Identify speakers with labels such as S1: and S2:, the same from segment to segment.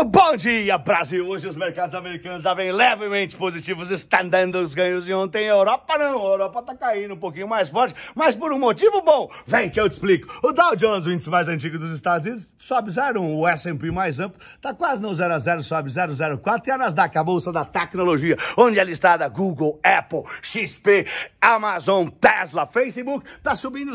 S1: Então, bom dia, Brasil! Hoje os mercados americanos vêm levemente positivos, está dando os ganhos de ontem. A Europa não, a Europa tá caindo um pouquinho mais forte, mas por um motivo bom. Vem que eu te explico. O Dow Jones, o índice mais antigo dos Estados Unidos, sobe zero O S&P mais amplo tá quase no 0 a 0, sobe quatro. E a Nasdaq, a bolsa da tecnologia, onde é listada Google, Apple, XP, Amazon, Tesla, Facebook, tá subindo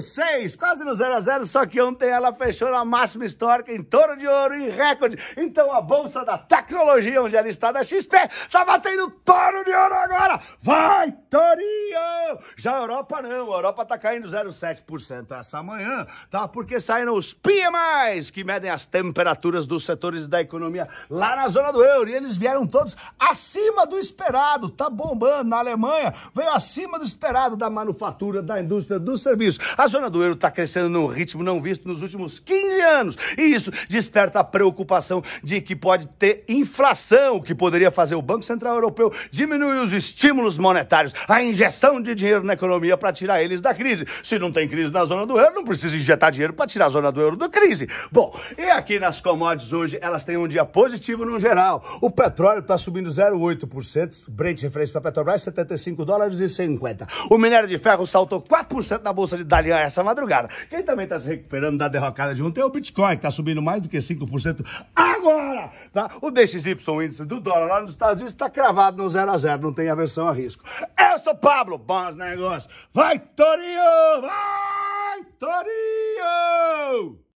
S1: seis, quase no 0 a 0, só que ontem ela fechou na máxima histórica em torno de ouro, em recorde então a bolsa da tecnologia, onde ela está da XP, tá batendo toro de ouro agora. Vai, Torinho! Já a Europa não, a Europa tá caindo 0,7% essa manhã, tá? Porque saíram os PMIs, que medem as temperaturas dos setores da economia lá na zona do euro, e eles vieram todos acima do esperado, tá bombando na Alemanha, veio acima do esperado da manufatura, da indústria, do serviço. A zona do euro está crescendo num ritmo não visto nos últimos 15 anos. E isso desperta a preocupação de que pode ter inflação, que poderia fazer o Banco Central Europeu diminuir os estímulos monetários, a injeção de dinheiro na economia para tirar eles da crise. Se não tem crise na zona do euro, não precisa injetar dinheiro para tirar a zona do euro da crise. Bom, e aqui nas commodities hoje, elas têm um dia positivo no geral. O petróleo está subindo 0,8%, Brent referência para Petrobras, 75 dólares e 50. O minério de ferro saltou 4% na bolsa de Dalian essa madrugada. Quem também está se recuperando da derrocada de ontem é o Bitcoin, que está subindo mais do que 5% agora. Tá? O DXY, índice do dólar lá nos Estados Unidos, está cravado no 0 a 0 não tem aversão a risco. Eu sou Pablo, bons negócios. Vai, Torinho! Vai!